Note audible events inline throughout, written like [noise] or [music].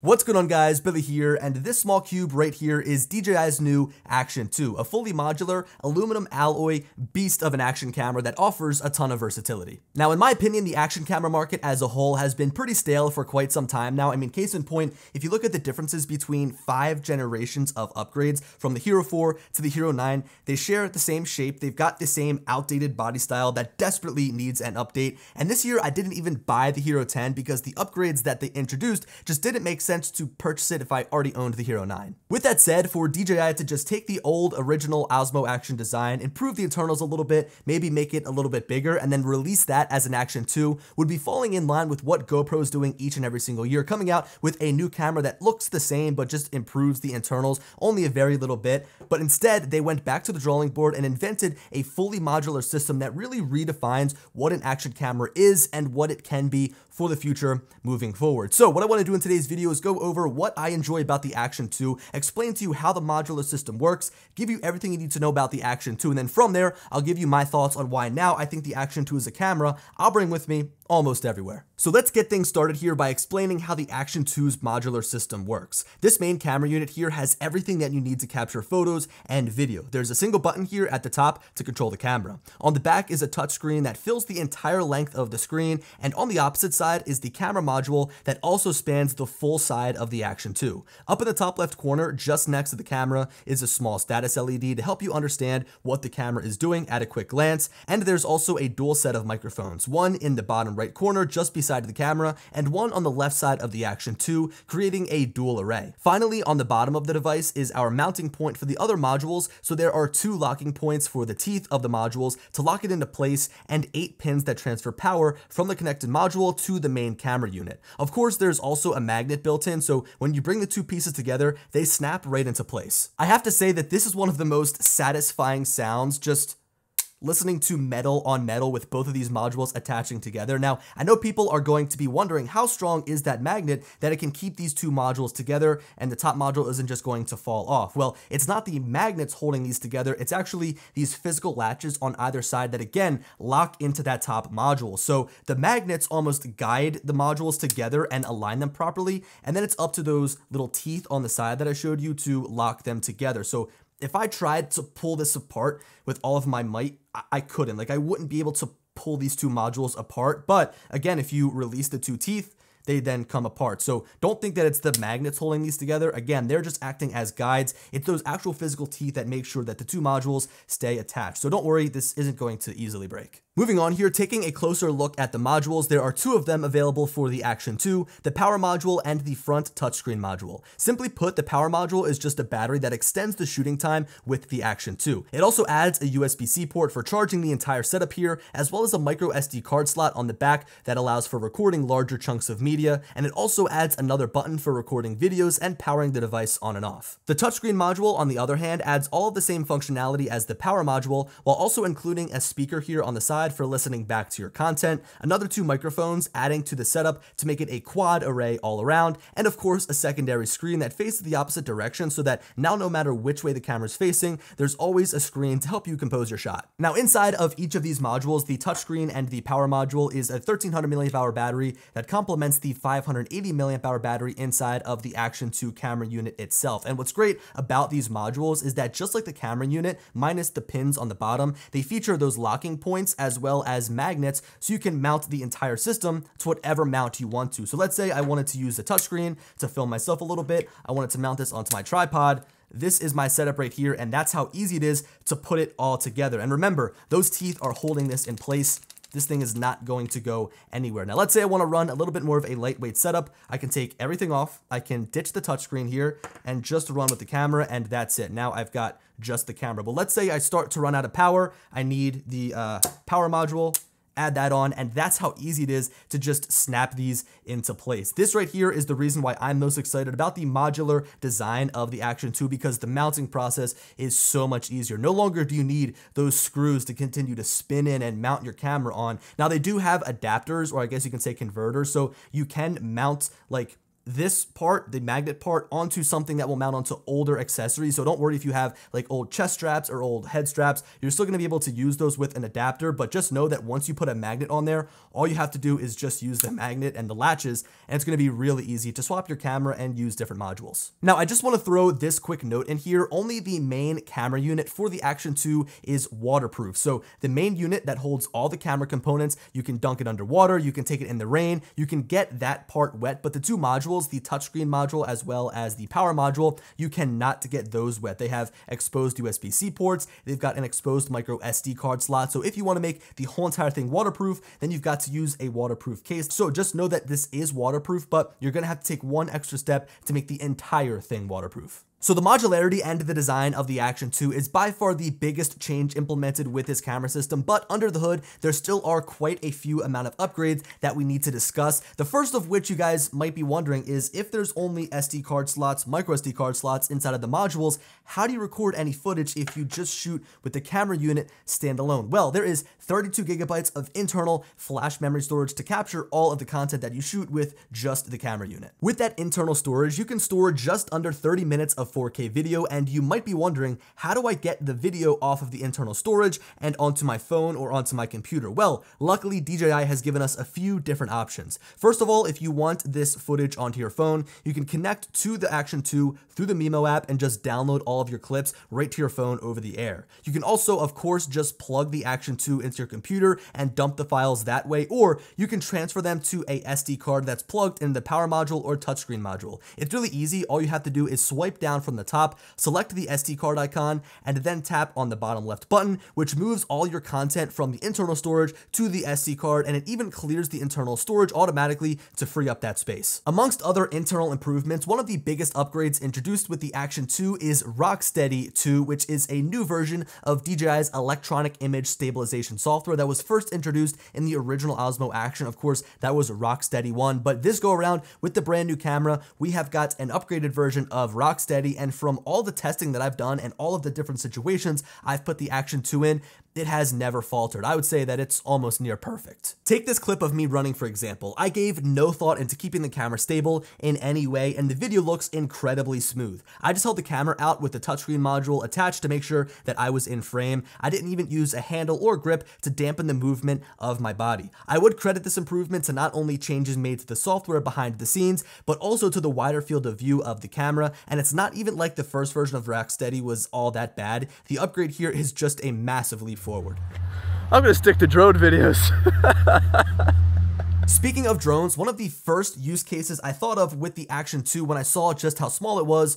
What's going on guys, Billy here, and this small cube right here is DJI's new Action 2, a fully modular, aluminum alloy beast of an action camera that offers a ton of versatility. Now in my opinion, the action camera market as a whole has been pretty stale for quite some time now. I mean, case in point, if you look at the differences between five generations of upgrades, from the Hero 4 to the Hero 9, they share the same shape, they've got the same outdated body style that desperately needs an update, and this year I didn't even buy the Hero 10 because the upgrades that they introduced just didn't make sense to purchase it if I already owned the Hero 9. With that said, for DJI to just take the old original Osmo Action design, improve the internals a little bit, maybe make it a little bit bigger, and then release that as an Action 2 would be falling in line with what GoPro is doing each and every single year, coming out with a new camera that looks the same but just improves the internals only a very little bit. But instead, they went back to the drawing board and invented a fully modular system that really redefines what an action camera is and what it can be for the future moving forward. So what I want to do in today's video is go over what I enjoy about the Action 2, explain to you how the modular system works, give you everything you need to know about the Action 2, and then from there, I'll give you my thoughts on why now I think the Action 2 is a camera I'll bring with me almost everywhere. So let's get things started here by explaining how the Action 2's modular system works. This main camera unit here has everything that you need to capture photos and video. There's a single button here at the top to control the camera. On the back is a touchscreen that fills the entire length of the screen, and on the opposite side is the camera module that also spans the full side of the Action 2. Up in the top left corner, just next to the camera, is a small status LED to help you understand what the camera is doing at a quick glance, and there's also a dual set of microphones, one in the bottom right corner just beside side of the camera and one on the left side of the Action 2, creating a dual array. Finally, on the bottom of the device is our mounting point for the other modules, so there are two locking points for the teeth of the modules to lock it into place and eight pins that transfer power from the connected module to the main camera unit. Of course, there's also a magnet built in, so when you bring the two pieces together, they snap right into place. I have to say that this is one of the most satisfying sounds, just listening to metal on metal with both of these modules attaching together. Now, I know people are going to be wondering how strong is that magnet that it can keep these two modules together and the top module isn't just going to fall off. Well, it's not the magnets holding these together, it's actually these physical latches on either side that again lock into that top module. So the magnets almost guide the modules together and align them properly, and then it's up to those little teeth on the side that I showed you to lock them together. So if I tried to pull this apart with all of my might, I, I couldn't. Like I wouldn't be able to pull these two modules apart. But again, if you release the two teeth, they then come apart. So don't think that it's the magnets holding these together. Again, they're just acting as guides. It's those actual physical teeth that make sure that the two modules stay attached. So don't worry, this isn't going to easily break. Moving on here, taking a closer look at the modules, there are two of them available for the Action 2, the power module and the front touchscreen module. Simply put, the power module is just a battery that extends the shooting time with the Action 2. It also adds a USB-C port for charging the entire setup here, as well as a micro SD card slot on the back that allows for recording larger chunks of media media, and it also adds another button for recording videos and powering the device on and off. The touchscreen module, on the other hand, adds all of the same functionality as the power module, while also including a speaker here on the side for listening back to your content, another two microphones adding to the setup to make it a quad array all around, and of course a secondary screen that faces the opposite direction so that now no matter which way the camera's facing, there's always a screen to help you compose your shot. Now inside of each of these modules, the touchscreen and the power module is a 1300 milliamp hour battery that complements the the 580 milliamp hour battery inside of the Action 2 camera unit itself. And what's great about these modules is that just like the camera unit, minus the pins on the bottom, they feature those locking points as well as magnets so you can mount the entire system to whatever mount you want to. So let's say I wanted to use the touchscreen to film myself a little bit. I wanted to mount this onto my tripod. This is my setup right here, and that's how easy it is to put it all together. And remember, those teeth are holding this in place this thing is not going to go anywhere. Now, let's say I wanna run a little bit more of a lightweight setup. I can take everything off. I can ditch the touchscreen here and just run with the camera and that's it. Now I've got just the camera. But let's say I start to run out of power. I need the uh, power module add that on, and that's how easy it is to just snap these into place. This right here is the reason why I'm most excited about the modular design of the Action 2 because the mounting process is so much easier. No longer do you need those screws to continue to spin in and mount your camera on. Now they do have adapters, or I guess you can say converters, so you can mount like this part, the magnet part, onto something that will mount onto older accessories. So don't worry if you have like old chest straps or old head straps, you're still gonna be able to use those with an adapter, but just know that once you put a magnet on there, all you have to do is just use the magnet and the latches, and it's gonna be really easy to swap your camera and use different modules. Now, I just wanna throw this quick note in here, only the main camera unit for the Action 2 is waterproof. So the main unit that holds all the camera components, you can dunk it underwater, you can take it in the rain, you can get that part wet, but the two modules the touchscreen module, as well as the power module, you cannot get those wet. They have exposed USB-C ports, they've got an exposed micro SD card slot. So if you wanna make the whole entire thing waterproof, then you've got to use a waterproof case. So just know that this is waterproof, but you're gonna have to take one extra step to make the entire thing waterproof. So the modularity and the design of the Action 2 is by far the biggest change implemented with this camera system, but under the hood, there still are quite a few amount of upgrades that we need to discuss. The first of which you guys might be wondering is if there's only SD card slots, micro SD card slots inside of the modules, how do you record any footage if you just shoot with the camera unit standalone? Well, there is 32 gigabytes of internal flash memory storage to capture all of the content that you shoot with just the camera unit. With that internal storage, you can store just under 30 minutes of 4K video and you might be wondering, how do I get the video off of the internal storage and onto my phone or onto my computer? Well, luckily DJI has given us a few different options. First of all, if you want this footage onto your phone, you can connect to the Action 2 through the Mimo app and just download all of your clips right to your phone over the air. You can also, of course, just plug the Action 2 into your computer and dump the files that way, or you can transfer them to a SD card that's plugged in the power module or touchscreen module. It's really easy. All you have to do is swipe down down from the top, select the SD card icon, and then tap on the bottom left button, which moves all your content from the internal storage to the SD card, and it even clears the internal storage automatically to free up that space. Amongst other internal improvements, one of the biggest upgrades introduced with the Action 2 is Rocksteady 2, which is a new version of DJI's electronic image stabilization software that was first introduced in the original Osmo Action. Of course, that was Rocksteady 1, but this go around with the brand new camera, we have got an upgraded version of Rocksteady and from all the testing that I've done and all of the different situations I've put the action two in, it has never faltered. I would say that it's almost near perfect. Take this clip of me running, for example. I gave no thought into keeping the camera stable in any way, and the video looks incredibly smooth. I just held the camera out with the touchscreen module attached to make sure that I was in frame. I didn't even use a handle or grip to dampen the movement of my body. I would credit this improvement to not only changes made to the software behind the scenes, but also to the wider field of view of the camera, and it's not even like the first version of Rocksteady was all that bad. The upgrade here is just a massive leap forward. I'm gonna stick to drone videos. [laughs] Speaking of drones, one of the first use cases I thought of with the Action 2 when I saw just how small it was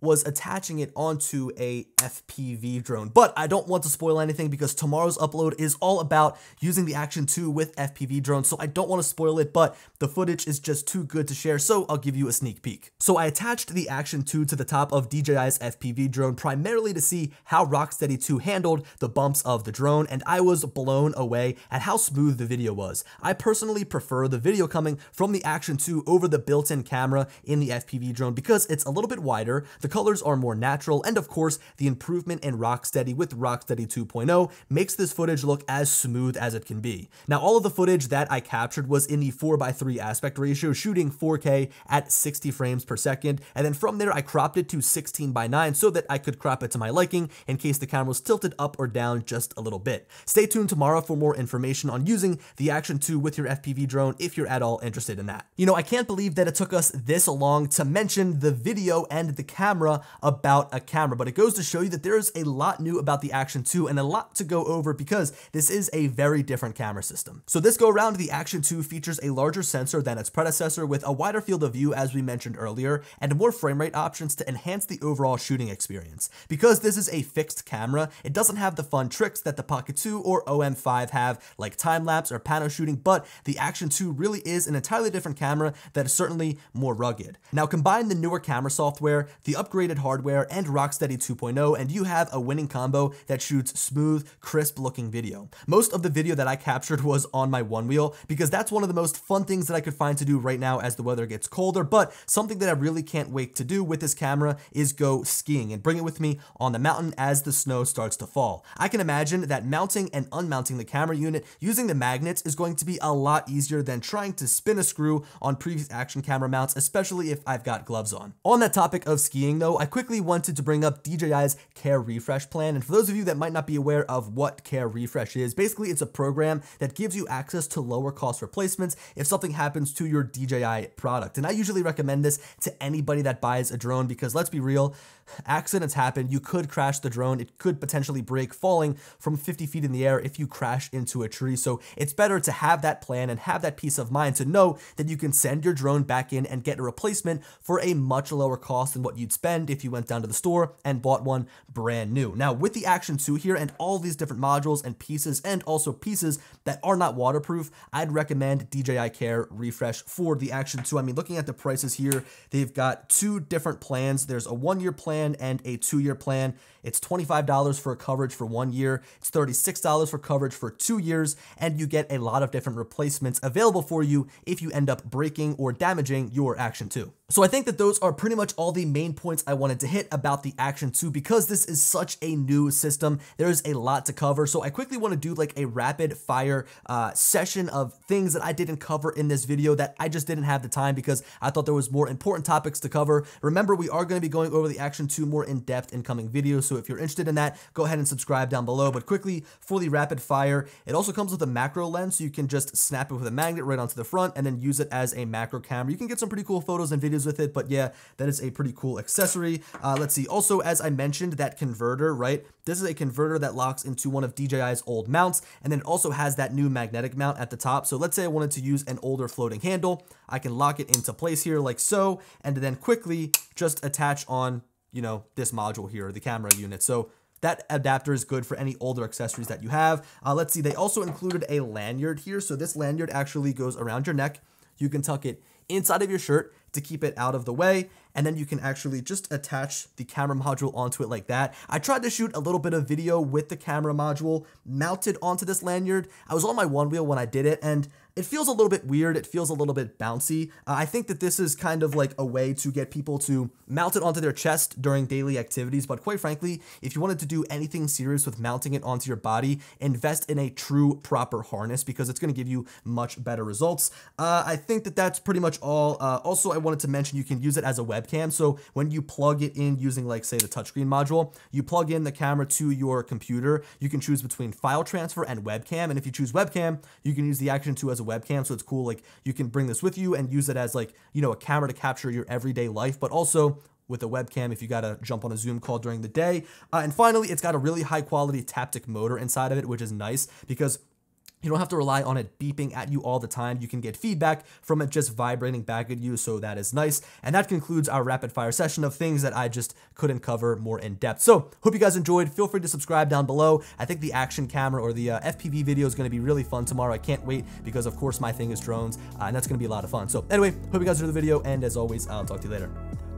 was attaching it onto a FPV drone. But I don't want to spoil anything because tomorrow's upload is all about using the Action 2 with FPV drones, so I don't want to spoil it, but the footage is just too good to share, so I'll give you a sneak peek. So I attached the Action 2 to the top of DJI's FPV drone primarily to see how Rocksteady 2 handled the bumps of the drone, and I was blown away at how smooth the video was. I personally prefer the video coming from the Action 2 over the built-in camera in the FPV drone because it's a little bit wider, the the colors are more natural, and of course, the improvement in Rocksteady with Rocksteady 2.0 makes this footage look as smooth as it can be. Now, all of the footage that I captured was in the 4x3 aspect ratio, shooting 4K at 60 frames per second, and then from there I cropped it to 16x9 so that I could crop it to my liking in case the camera was tilted up or down just a little bit. Stay tuned tomorrow for more information on using the Action 2 with your FPV drone if you're at all interested in that. You know, I can't believe that it took us this long to mention the video and the camera camera about a camera. But it goes to show you that there is a lot new about the Action 2 and a lot to go over because this is a very different camera system. So this go around, the Action 2 features a larger sensor than its predecessor with a wider field of view as we mentioned earlier and more frame rate options to enhance the overall shooting experience. Because this is a fixed camera, it doesn't have the fun tricks that the Pocket 2 or OM5 have like time lapse or pano shooting, but the Action 2 really is an entirely different camera that is certainly more rugged. Now combine the newer camera software, the up upgraded hardware and Rocksteady 2.0 and you have a winning combo that shoots smooth, crisp looking video. Most of the video that I captured was on my one wheel because that's one of the most fun things that I could find to do right now as the weather gets colder, but something that I really can't wait to do with this camera is go skiing and bring it with me on the mountain as the snow starts to fall. I can imagine that mounting and unmounting the camera unit using the magnets is going to be a lot easier than trying to spin a screw on previous action camera mounts, especially if I've got gloves on. On that topic of skiing, though, I quickly wanted to bring up DJI's Care Refresh plan. And for those of you that might not be aware of what Care Refresh is, basically it's a program that gives you access to lower cost replacements if something happens to your DJI product. And I usually recommend this to anybody that buys a drone because let's be real, accidents happen. You could crash the drone. It could potentially break falling from 50 feet in the air if you crash into a tree. So it's better to have that plan and have that peace of mind to know that you can send your drone back in and get a replacement for a much lower cost than what you'd spend spend if you went down to the store and bought one brand new. Now with the Action 2 here and all these different modules and pieces and also pieces that are not waterproof, I'd recommend DJI Care Refresh for the Action 2. I mean, looking at the prices here, they've got two different plans. There's a one-year plan and a two-year plan. It's $25 for coverage for one year. It's $36 for coverage for two years, and you get a lot of different replacements available for you if you end up breaking or damaging your Action 2. So I think that those are pretty much all the main points points I wanted to hit about the Action 2 because this is such a new system. There is a lot to cover. So I quickly want to do like a rapid fire uh, session of things that I didn't cover in this video that I just didn't have the time because I thought there was more important topics to cover. Remember, we are going to be going over the Action 2 more in depth in coming videos. So if you're interested in that, go ahead and subscribe down below. But quickly, for the rapid fire, it also comes with a macro lens. So you can just snap it with a magnet right onto the front and then use it as a macro camera. You can get some pretty cool photos and videos with it. But yeah, that is a pretty cool accessory accessory. Uh, let's see, also as I mentioned, that converter, right? This is a converter that locks into one of DJI's old mounts, and then also has that new magnetic mount at the top. So let's say I wanted to use an older floating handle. I can lock it into place here like so, and then quickly just attach on, you know, this module here, the camera unit. So that adapter is good for any older accessories that you have. Uh, let's see, they also included a lanyard here. So this lanyard actually goes around your neck. You can tuck it inside of your shirt to keep it out of the way and then you can actually just attach the camera module onto it like that. I tried to shoot a little bit of video with the camera module mounted onto this lanyard. I was on my one wheel when I did it and it feels a little bit weird. It feels a little bit bouncy. Uh, I think that this is kind of like a way to get people to mount it onto their chest during daily activities. But quite frankly, if you wanted to do anything serious with mounting it onto your body, invest in a true proper harness because it's going to give you much better results. Uh, I think that that's pretty much all. Uh, also, I wanted to mention you can use it as a web webcam. So when you plug it in using like say the touchscreen module, you plug in the camera to your computer. You can choose between file transfer and webcam. And if you choose webcam, you can use the Action 2 as a webcam. So it's cool. Like you can bring this with you and use it as like, you know, a camera to capture your everyday life, but also with a webcam if you gotta jump on a Zoom call during the day. Uh, and finally, it's got a really high quality Taptic motor inside of it, which is nice because you don't have to rely on it beeping at you all the time. You can get feedback from it just vibrating back at you, so that is nice. And that concludes our rapid fire session of things that I just couldn't cover more in depth. So, hope you guys enjoyed. Feel free to subscribe down below. I think the action camera or the uh, FPV video is going to be really fun tomorrow. I can't wait because, of course, my thing is drones, uh, and that's going to be a lot of fun. So, anyway, hope you guys enjoyed the video, and as always, I'll talk to you later.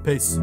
Peace.